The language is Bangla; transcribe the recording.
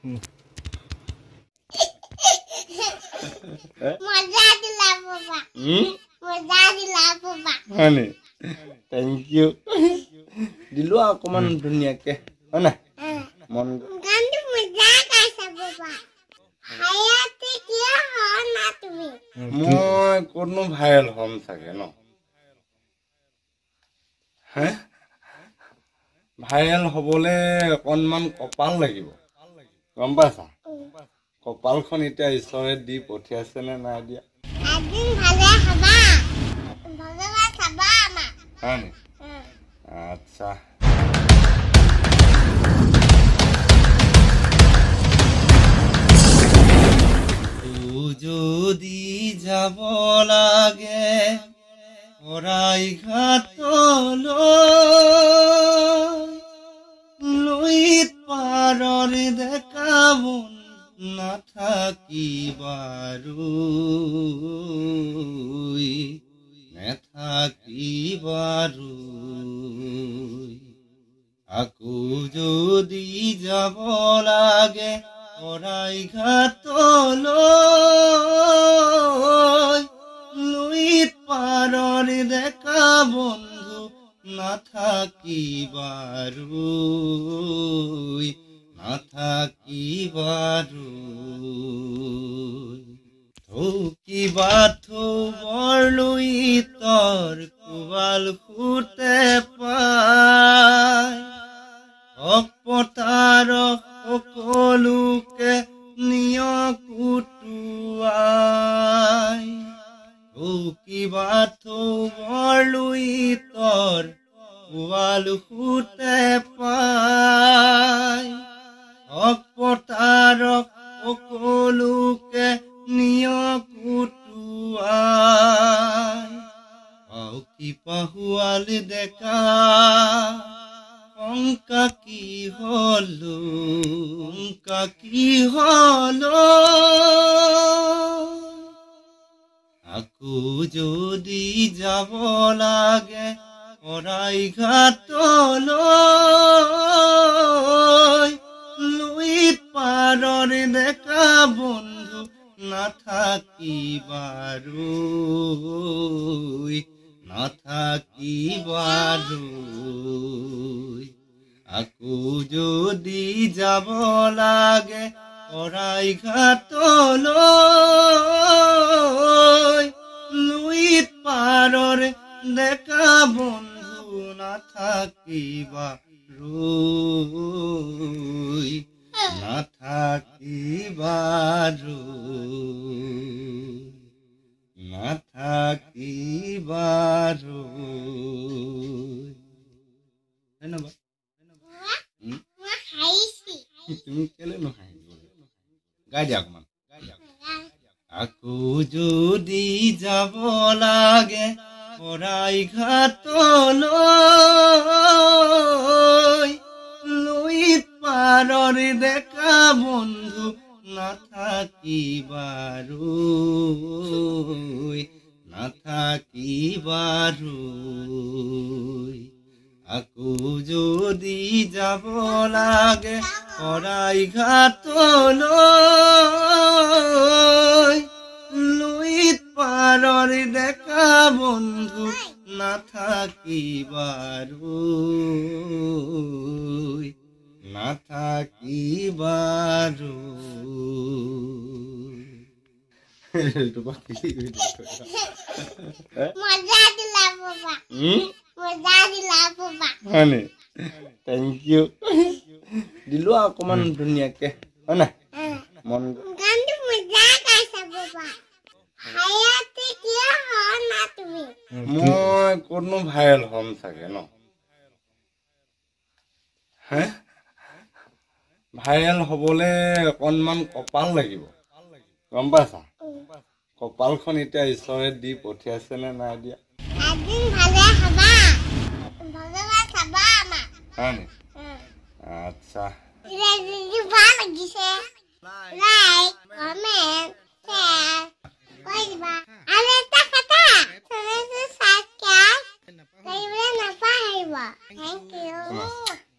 থেংক ইউ দিলো আৰু অকমান ধুনীয়াকে হয়নে মন মই কোনো ভাইৰেল হম চাগে ন ভাইৰেল হবলে অকণমান কপাল লাগিব গম পাইছা কপালখন এতিয়া ঈশ্বৰে দি পঠিয়াইছে নে নাই দিয়া হয় নি আচ্ছা যদি যাব লাগে ওরাই ঘাটলৈ থাকিবারুই নে থাকিবারুই আকু যদি যাব লাগে পড়াই ঘাতল লুইত পারর দেখা বন্ধু না থাকিবারুই না থাকিবারুই বাথ বৰলুই তৰ কোবাল ফুটে পায় অকপতাৰ সকলোকে নিয় কুটুৱাই কি বাথ বৰলুই তৰ কোবাল ফুটে পায় অকপতাৰ অঙ্কা কি হলো অঙ্কা কি হলো আকু যদি যাব লাগে ওরাই ঘাটল লুই পারর দেখা বন্ধু না বারু না বারু যাব লাগে ওরাই ঘাতল লুইত পারর দেখা বন্ধু না থাকিবা রু না থাকিবা রু না থাকিবা রু ধন্যবাদ তুমি কেলে নহাই গাজাক মান আকু যদি যাব লাগে পরাই ঘাতল লই পারর দেখা বন্ধু না থাকিবারু না থাকিবারু আকু যদি যাব লাগে পড়াই ঘাত লুইত পারর দেখা বন্ধু না থাকি বারু না থাকি বারু মজা দিলা বাবা হয়নি থেংক ইউ দিলো আৰু অকমান ধুনীয়াকে হয়নে মন মই কোনো ভাইৰেল হম চাগে ন ভাইৰেল হবলে অকণমান কপাল লাগিব গম পাইছা কপালখন এতিয়া ঈশ্বৰে দি পঠিয়াইছে নে নাই দিয়া Hanis. Atsa. Fala de share. Like, comment, share. Oi, ba. Ale ta kata. Tu vê se sai que é? Vai ver na parreira. Thank you.